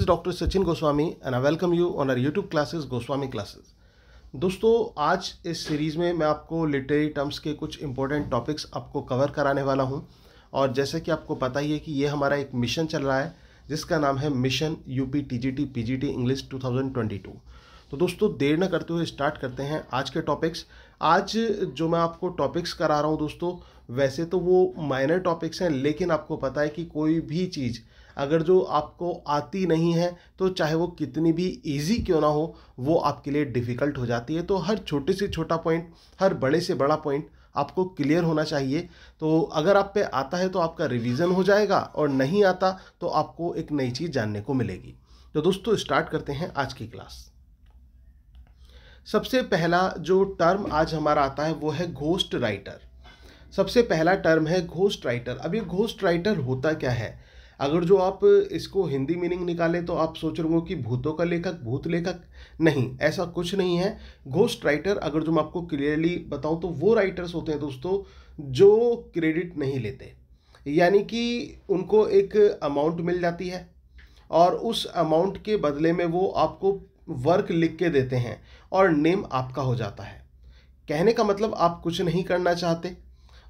is Dr. Sachin Goswami and I welcome you on our YouTube classes Goswami classes दोस्तों आज इस series में मैं आपको लिटरेरी टर्म्स के कुछ इंपॉर्टेंट टॉपिक्स आपको कवर कराने वाला हूं और जैसे कि आपको पता ही है कि ये हमारा एक मिशन चल रहा है जिसका नाम है mission UP TGT PGT English two thousand twenty two तो दोस्तों देर न करते हुए स्टार्ट करते हैं आज के टॉपिक्स आज जो मैं आपको टॉपिक्स करा रहा हूँ दोस्तों वैसे तो वो माइनर टॉपिक्स हैं लेकिन आपको पता है कि कोई भी चीज़ अगर जो आपको आती नहीं है तो चाहे वो कितनी भी इजी क्यों ना हो वो आपके लिए डिफ़िकल्ट हो जाती है तो हर छोटे से छोटा पॉइंट हर बड़े से बड़ा पॉइंट आपको क्लियर होना चाहिए तो अगर आप पे आता है तो आपका रिवीजन हो जाएगा और नहीं आता तो आपको एक नई चीज़ जानने को मिलेगी तो दोस्तों स्टार्ट करते हैं आज की क्लास सबसे पहला जो टर्म आज हमारा आता है वो है घोस्ट राइटर सबसे पहला टर्म है घोस्ट राइटर अब ये घोस्ट राइटर होता क्या है अगर जो आप इसको हिंदी मीनिंग निकालें तो आप सोच रहे हो कि भूतों का लेखक भूत लेखक नहीं ऐसा कुछ नहीं है घोस्ट राइटर अगर जो मैं आपको क्लियरली बताऊं तो वो राइटर्स होते हैं दोस्तों जो क्रेडिट नहीं लेते यानी कि उनको एक अमाउंट मिल जाती है और उस अमाउंट के बदले में वो आपको वर्क लिख के देते हैं और नेम आपका हो जाता है कहने का मतलब आप कुछ नहीं करना चाहते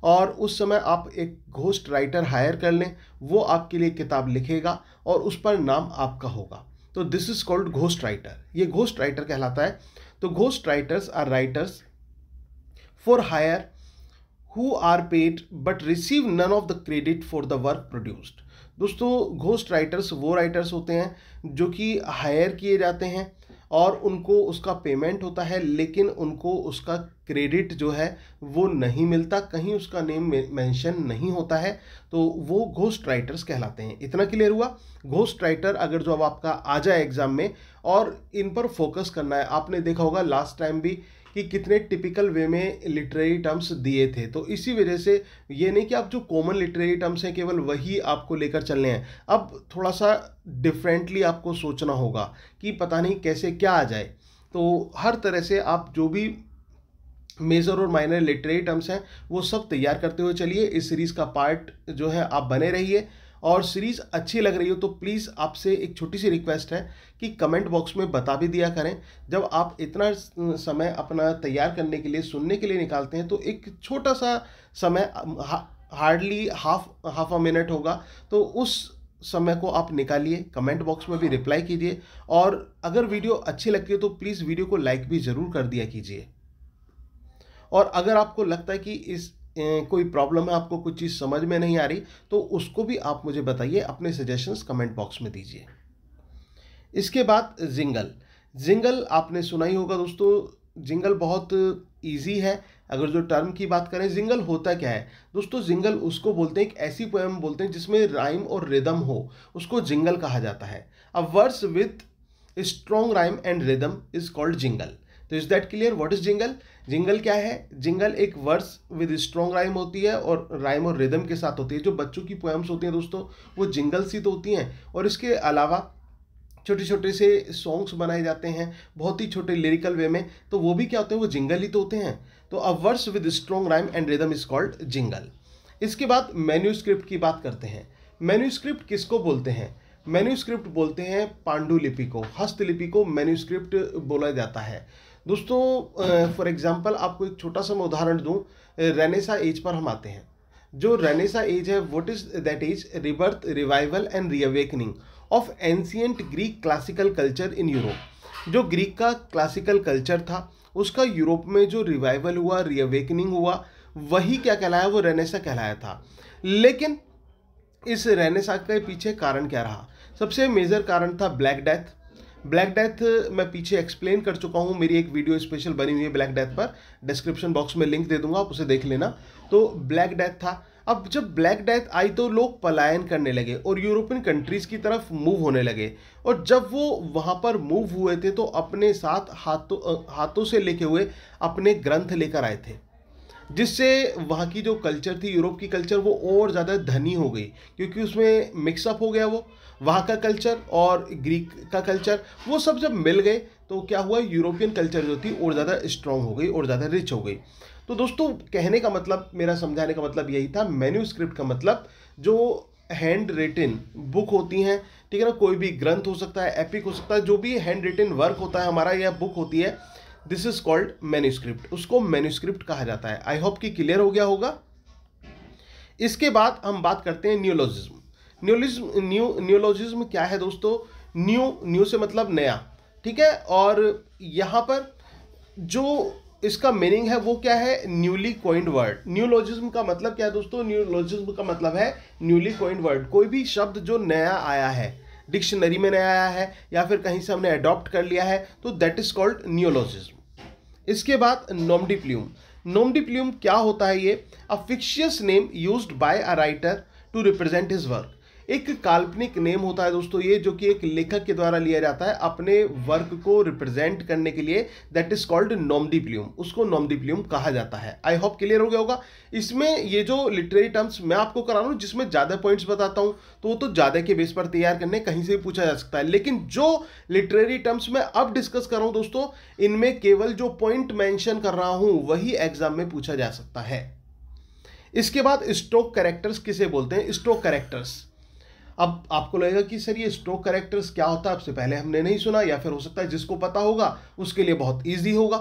और उस समय आप एक घोस्ट राइटर हायर कर लें वो आपके लिए किताब लिखेगा और उस पर नाम आपका होगा तो this is called ghost writer ये घोस्ट राइटर कहलाता है तो ghost writers are writers for hire who are paid but receive none of the credit for the work produced दोस्तों घोस्ट राइटर्स वो राइटर्स होते हैं जो कि हायर किए जाते हैं और उनको उसका पेमेंट होता है लेकिन उनको उसका क्रेडिट जो है वो नहीं मिलता कहीं उसका नेम मेंशन नहीं होता है तो वो घोस्ट राइटर्स कहलाते हैं इतना क्लियर हुआ घोस्ट राइटर अगर जो अब आपका आ जाए एग्ज़ाम में और इन पर फोकस करना है आपने देखा होगा लास्ट टाइम भी कि कितने टिपिकल वे में लिटरेरी टर्म्स दिए थे तो इसी वजह से ये नहीं कि आप जो कॉमन लिटरेरी टर्म्स हैं केवल वही आपको लेकर चलने हैं अब थोड़ा सा डिफरेंटली आपको सोचना होगा कि पता नहीं कैसे क्या आ जाए तो हर तरह से आप जो भी मेजर और माइनर लिटरेरी टर्म्स हैं वो सब तैयार करते हुए चलिए इस सीरीज़ का पार्ट जो है आप बने रहिए और सीरीज़ अच्छी लग रही हो तो प्लीज़ आपसे एक छोटी सी रिक्वेस्ट है कि कमेंट बॉक्स में बता भी दिया करें जब आप इतना समय अपना तैयार करने के लिए सुनने के लिए निकालते हैं तो एक छोटा सा समय hardly half half a minute होगा तो उस समय को आप निकालिए कमेंट बॉक्स में भी रिप्लाई कीजिए और अगर वीडियो अच्छी लगती है तो प्लीज़ वीडियो को लाइक भी ज़रूर कर दिया कीजिए और अगर आपको लगता है कि इस कोई प्रॉब्लम है आपको कुछ चीज़ समझ में नहीं आ रही तो उसको भी आप मुझे बताइए अपने सजेशंस कमेंट बॉक्स में दीजिए इसके बाद जिंगल जिंगल आपने सुना ही होगा दोस्तों जिंगल बहुत ईजी है अगर जो टर्म की बात करें जिंगल होता क्या है दोस्तों जिंगल उसको बोलते हैं एक ऐसी पोएम बोलते हैं जिसमें राइम और रिदम हो उसको जिंगल कहा जाता है a verse with strong rhyme and rhythm is called jingle तो is that clear what is jingle jingle क्या है जिंगल एक वर्स विद स्ट्रॉन्ग राइम होती है और राइम और रिदम के साथ होती है जो बच्चों की पोएम्स होती हैं दोस्तों वो जिंगल्स ही तो होती हैं और इसके अलावा छोटे छोटे से सॉन्ग्स बनाए जाते हैं बहुत ही छोटे लिरिकल वे में तो वो भी क्या होते हैं वो जिंगल ही तो होते हैं तो a verse with strong rhyme and rhythm is called jingle इसके बाद मेन्यूस्क्रिप्ट की बात करते हैं मेन्यूस्क्रिप्ट किसको बोलते हैं मेन्यूस्क्रिप्ट बोलते हैं पांडुलिपि को हस्तलिपि को मेन्यूस्क्रिप्ट बोला जाता है दोस्तों फॉर एग्जांपल आपको एक छोटा सा मैं उदाहरण दूँ रेनेसा एज पर हम आते हैं जो रेनेसा एज है what is that is rebirth revival and reawakening of ancient Greek classical culture in Europe जो ग्रीक का क्लासिकल कल्चर था उसका यूरोप में जो रिवाइवल हुआ रीअवेकनिंग हुआ वही क्या कहलाया वो रेनेसा कहलाया था लेकिन इस रेनेसा के पीछे कारण क्या रहा सबसे मेजर कारण था ब्लैक डेथ ब्लैक डेथ मैं पीछे एक्सप्लेन कर चुका हूँ मेरी एक वीडियो स्पेशल बनी हुई है ब्लैक डेथ पर डिस्क्रिप्शन बॉक्स में लिंक दे दूंगा आप उसे देख लेना तो ब्लैक डेथ था अब जब ब्लैक डेथ आई तो लोग पलायन करने लगे और यूरोपियन कंट्रीज़ की तरफ मूव होने लगे और जब वो वहाँ पर मूव हुए थे तो अपने साथ हाथों हाथों से लेके हुए अपने ग्रंथ लेकर आए थे जिससे वहाँ की जो कल्चर थी यूरोप की कल्चर वो और ज़्यादा धनी हो गई क्योंकि उसमें मिक्सअप हो गया वो वहाँ का कल्चर और ग्रीक का कल्चर वो सब जब मिल गए तो क्या हुआ यूरोपियन कल्चर जो थी और ज़्यादा स्ट्रांग हो गई और ज़्यादा रिच हो गई तो दोस्तों कहने का मतलब मेरा समझाने का मतलब यही था मेन्यू स्क्रिप्ट का मतलब जो हैंड रिटिन बुक होती हैं ठीक है ना कोई भी ग्रंथ हो सकता है एपिक हो सकता है जो भी हैंड रिटिन वर्क होता है हमारा यह बुक होती है दिस इज कॉल्ड मैन्यूस्क्रिप्ट उसको मैन्यूस्क्रिप्ट कहा जाता है आई होप कि क्लियर हो गया होगा इसके बाद हम बात करते हैं न्यूलॉजिज्म न्यूलिज्म न्यू न्यूलॉजिज्म क्या है दोस्तों न्यू न्यू से मतलब नया ठीक है और यहाँ पर जो इसका मीनिंग है वो क्या है न्यूली कॉइंड वर्ड न्यूलॉजिज्म का मतलब क्या है दोस्तों न्यूलॉजिज्म का मतलब है न्यूली कॉइंड वर्ड कोई भी शब्द जो नया आया है डिक्शनरी में नया आया है या फिर कहीं से हमने अडॉप्ट कर लिया है तो दैट इज़ कॉल्ड न्योलॉजिज्म इसके बाद नोमडिप्ल्यूम नोमडिप्ल्यूम क्या होता है ये a fictitious name use by a writer to represent his work एक काल्पनिक नेम होता है दोस्तों ये जो कि एक लेखक के द्वारा लिया जाता है अपने वर्क को रिप्रेजेंट करने के लिए दैट इज कॉल्ड नॉमडीप्लियम उसको नॉमडीप्लियम कहा जाता है आई होप क्लियर हो गया होगा इसमें ये जो लिटरेरी टर्म्स मैं आपको करा रहा हूँ जिसमें ज़्यादा पॉइंट्स बताता हूँ तो वो तो ज़्यादा के बेस पर तैयार करने कहीं से भी पूछा जा सकता है लेकिन जो लिटरेरी टर्म्स मैं अब डिस्कस कर रहा हूँ दोस्तों इनमें केवल जो पॉइंट मैंशन कर रहा हूँ वही एग्जाम में पूछा जा सकता है इसके बाद स्टोक कैरेक्टर्स किसे बोलते हैं स्टोक कैरेक्टर्स अब आपको लगेगा कि सर ये स्टोक करेक्टर्स क्या होता है आपसे पहले हमने नहीं सुना या फिर हो सकता है जिसको पता होगा उसके लिए बहुत ईजी होगा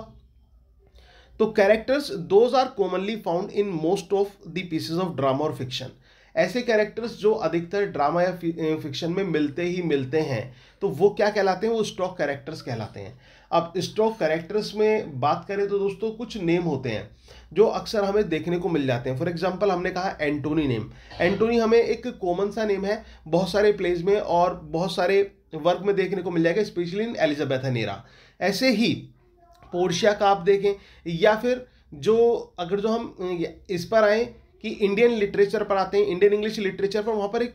तो characters those are commonly found in most of the pieces of drama और फिक्शन ऐसे कैरेक्टर्स जो अधिकतर ड्रामा या फिक्शन में मिलते ही मिलते हैं तो वो क्या कहलाते हैं वो स्टॉक कैरेक्टर्स कहलाते हैं अब स्टॉक कैरेक्टर्स में बात करें तो दोस्तों कुछ नेम होते हैं जो अक्सर हमें देखने को मिल जाते हैं फॉर एग्जाम्पल हमने कहा एंटोनी नेम एंटोनी हमें एक कॉमन सा नेम है बहुत सारे प्लेज में और बहुत सारे वर्क में देखने को मिल जाएगा स्पेशली इन एलिजाबैथ नेरा ऐसे ही पोर्शिया का आप देखें या फिर जो अगर जो हम इस पर आए कि इंडियन लिटरेचर पर आते हैं इंडियन इंग्लिश लिटरेचर पर वहाँ पर एक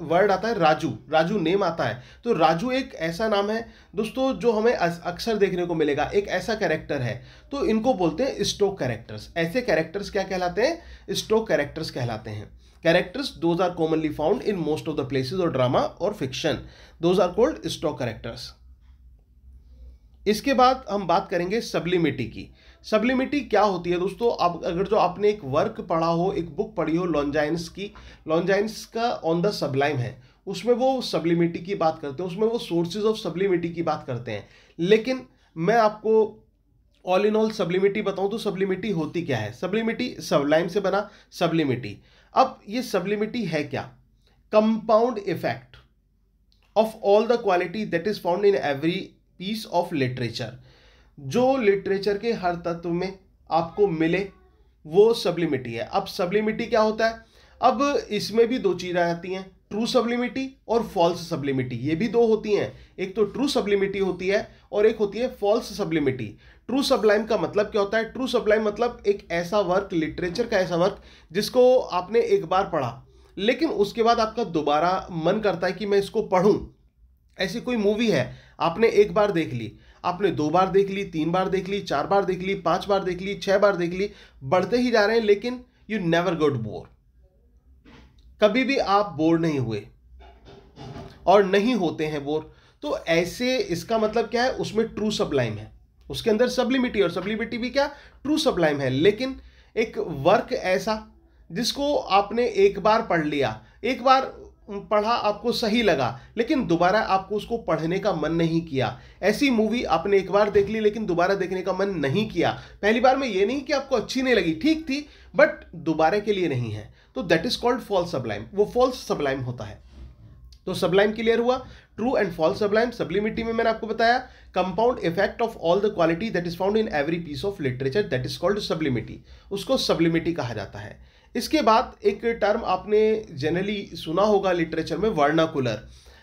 वर्ड आता है राजू राजू नेम आता है तो राजू एक ऐसा नाम है दोस्तों जो हमें अक्सर देखने को मिलेगा एक ऐसा कैरेक्टर है तो इनको बोलते हैं स्टोक कैरेक्टर्स ऐसे कैरेक्टर्स क्या कहलाते हैं स्टोक कैरेक्टर्स कहलाते हैं characters those are commonly found in most of the places और ड्रामा और fiction those are called stock characters इसके बाद हम बात करेंगे सब्लिमिटी की सब्लिमिटी क्या होती है दोस्तों आप अगर जो आपने एक वर्क पढ़ा हो एक बुक पढ़ी हो लॉन्जाइंस की लॉन्जाइंस का ऑन द सब्लाइम है उसमें वो सब्लिमिटी की बात करते हैं उसमें वो सोर्सेज ऑफ सब्लिमिटी की बात करते हैं लेकिन मैं आपको ऑल इन ऑल सब्लिमिटी बताऊं तो सब्लिमिटी होती क्या है सब्लिमिटी सबलाइम से बना सब्लिमिटी अब ये सब्लिमिटी है क्या compound effect of all the quality that is found in every piece of literature जो लिटरेचर के हर तत्व में आपको मिले वो सब्लिमिटी है अब सब्लिमिटी क्या होता है अब इसमें भी दो चीज़ें आती हैं ट्रू सब्लिमिटी और फॉल्स सब्लिमिटी ये भी दो होती हैं एक तो ट्रू सब्लिमिटी होती है और एक होती है फॉल्स सब्लिमिटी ट्रू सब्लाइम का मतलब क्या होता है ट्रू सब्लाइम मतलब एक ऐसा वर्क लिटरेचर का ऐसा वर्क जिसको आपने एक बार पढ़ा लेकिन उसके बाद आपका दोबारा मन करता है कि मैं इसको पढ़ूं ऐसी कोई मूवी है आपने एक बार देख ली आपने दो बार देख ली तीन बार देख ली चार बार देख ली पांच बार देख ली छह बार देख ली बढ़ते ही जा रहे हैं लेकिन यू नेवर गोट बोर कभी भी आप बोर नहीं हुए और नहीं होते हैं बोर तो ऐसे इसका मतलब क्या है उसमें ट्रू सब्लाइम है उसके अंदर सब्लिमिटी और सब्लिमिटी भी क्या ट्रू सब्लाइम है लेकिन एक वर्क ऐसा जिसको आपने एक बार पढ़ लिया एक बार पढ़ा आपको सही लगा लेकिन दोबारा आपको उसको पढ़ने का मन नहीं किया ऐसी मूवी आपने एक बार देख ली लेकिन दोबारा देखने का मन नहीं किया पहली बार में ये नहीं कि आपको अच्छी नहीं लगी ठीक थी बट दोबारा के लिए नहीं है तो that is called false sublime वो फॉल्स सबलाइम होता है तो सबलाइम क्लियर हुआ true and false sublime sublimity में मैंने आपको बताया compound effect of all the quality that is found in every piece of literature that is called sublimity उसको सब्लिमिटी कहा जाता है इसके बाद एक टर्म आपने जनरली सुना होगा लिटरेचर में वर्नाकुलर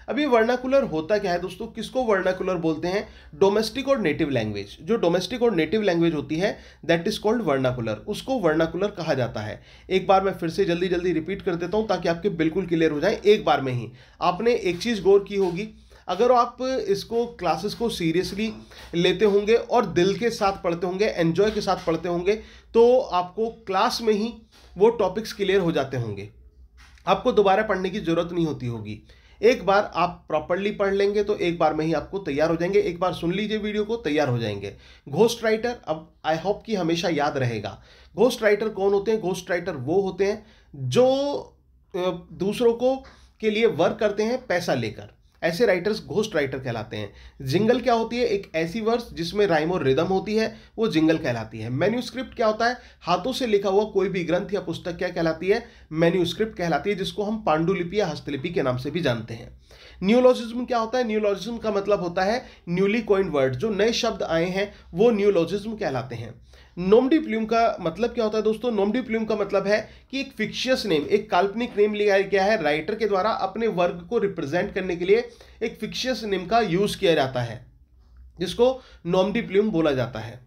अभी वर्नाकुलर होता क्या है दोस्तों किसको वर्नाकुलर बोलते हैं डोमेस्टिक और नेटिव लैंग्वेज जो डोमेस्टिक और नेटिव लैंग्वेज होती है दैट इज कॉल्ड वर्नाकुलर उसको वर्नाकुलर कहा जाता है एक बार मैं फिर से जल्दी जल्दी रिपीट कर देता हूँ ताकि आपके बिल्कुल क्लियर हो जाए एक बार में ही आपने एक चीज़ गौर की होगी अगर आप इसको क्लासेस को सीरियसली लेते होंगे और दिल के साथ पढ़ते होंगे एन्जॉय के साथ पढ़ते होंगे तो आपको क्लास में ही वो टॉपिक्स क्लियर हो जाते होंगे आपको दोबारा पढ़ने की ज़रूरत नहीं होती होगी एक बार आप प्रॉपरली पढ़ लेंगे तो एक बार में ही आपको तैयार हो जाएंगे एक बार सुन लीजिए वीडियो को तैयार हो जाएंगे घोस्ट राइटर अब आई होप कि हमेशा याद रहेगा घोस्ट राइटर कौन होते हैं घोस्ट राइटर वो होते हैं जो दूसरों को के लिए वर्क करते हैं पैसा लेकर ऐसे राइटर्स घोस्ट राइटर कहलाते हैं जिंगल क्या होती है एक ऐसी वर्स जिसमें राइम और रिदम होती है वो जिंगल कहलाती है मेन्यूस्क्रिप्ट क्या होता है हाथों से लिखा हुआ कोई भी ग्रंथ या पुस्तक क्या कहलाती है मेन्यूस्क्रिप्ट कहलाती है जिसको हम पांडुलिपि या हस्तलिपि के नाम से भी जानते हैं न्यूलॉजिज्म क्या होता है न्यूलॉजिज्म का मतलब होता है न्यूली कोइंड वर्ड जो नए शब्द आए हैं वो न्यूलॉजिज्म कहलाते हैं नोमडी प्ल्यूम का मतलब क्या होता है दोस्तों नोमडी प्ल्यूम का मतलब है कि एक फिक्शियस नेम एक काल्पनिक नेम लिया गया है राइटर के द्वारा अपने वर्ग को रिप्रेजेंट करने के लिए एक फिक्शियस नेम का यूज़ किया जाता है जिसको नोमडी प्ल्यूम बोला जाता है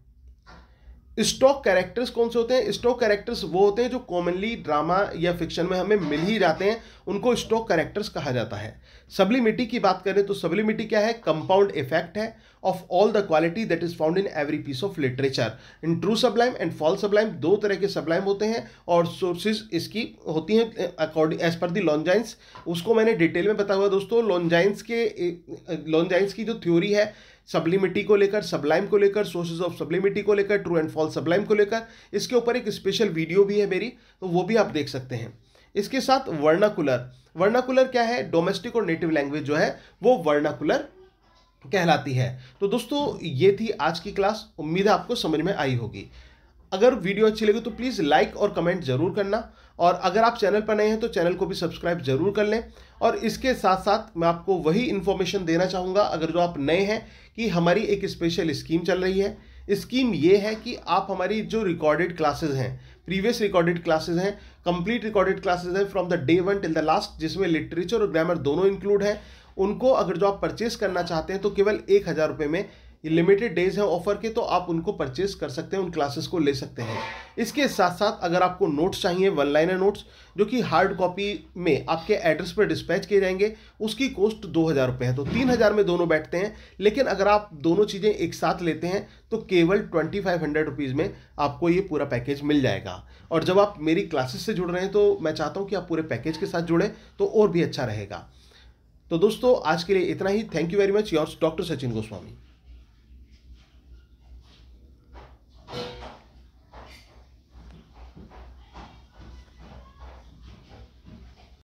स्टॉक कैरेक्टर्स कौन से होते हैं स्टॉक कैरेक्टर्स वो होते हैं जो कॉमनली ड्रामा या फिक्शन में हमें मिल ही जाते हैं उनको स्टॉक कैरेक्टर्स कहा जाता है सब्लिमिटी की बात करें तो सब्लिमिटी क्या है कंपाउंड इफेक्ट है of all the quality that is found in every piece of literature in true sublime and fall sublime दो तरह के सब्लाइम होते हैं और सोर्सेज इसकी होती हैं अकॉर्डिंग एज पर दी लॉन्जाइंस उसको मैंने डिटेल में बताया हुआ दोस्तों लॉन्जाइंस के लॉन्जाइंस की जो थ्योरी है सब्लिमिटी को लेकर सब्लाइम को लेकर सोर्सेज ऑफ सब्लिमिटी को लेकर ट्रू एंड फॉल्स सब्लाइम को लेकर इसके ऊपर एक स्पेशल वीडियो भी है मेरी तो वो भी आप देख सकते हैं इसके साथ वर्नाकुलर वर्नाकुलर क्या है डोमेस्टिक और नेटिव लैंग्वेज जो है वो वर्नाकुलर कहलाती है तो दोस्तों ये थी आज की क्लास उम्मीद है आपको समझ में आई होगी अगर वीडियो अच्छी लगी तो प्लीज़ लाइक और कमेंट जरूर करना और अगर आप चैनल पर नए हैं तो चैनल को भी सब्सक्राइब जरूर कर लें और इसके साथ साथ मैं आपको वही इन्फॉर्मेशन देना चाहूँगा अगर जो आप नए हैं कि हमारी एक स्पेशल स्कीम चल रही है स्कीम ये है कि आप हमारी जो रिकॉर्डेड क्लासेज हैं प्रीवियस रिकॉर्डेड क्लासेज हैं कंप्लीट रिकॉर्डेड क्लासेज हैं from the day one till the last जिसमें लिटरेचर और ग्रामर दोनों इंक्लूड हैं उनको अगर जो आप परचेस करना चाहते हैं तो केवल एक हज़ार रुपये में ये लिमिटेड डेज हैं ऑफर के तो आप उनको परचेज कर सकते हैं उन क्लासेस को ले सकते हैं इसके साथ साथ अगर आपको नोट्स चाहिए वन लाइनर नोट्स जो कि हार्ड कॉपी में आपके एड्रेस पर डिस्पैच किए जाएंगे उसकी कॉस्ट दो हज़ार रुपये है तो तीन हज़ार में दोनों बैठते हैं लेकिन अगर आप दोनों चीज़ें एक साथ लेते हैं तो केवल ट्वेंटी फाइव हंड्रेड रुपीज़ में आपको ये पूरा पैकेज मिल जाएगा और जब आप मेरी क्लासेस से जुड़ रहे हैं तो मैं चाहता हूँ कि आप पूरे पैकेज के साथ जुड़ें तो और भी अच्छा रहेगा तो दोस्तों आज के लिए इतना ही thank you very much yours doctor Sachin Goswami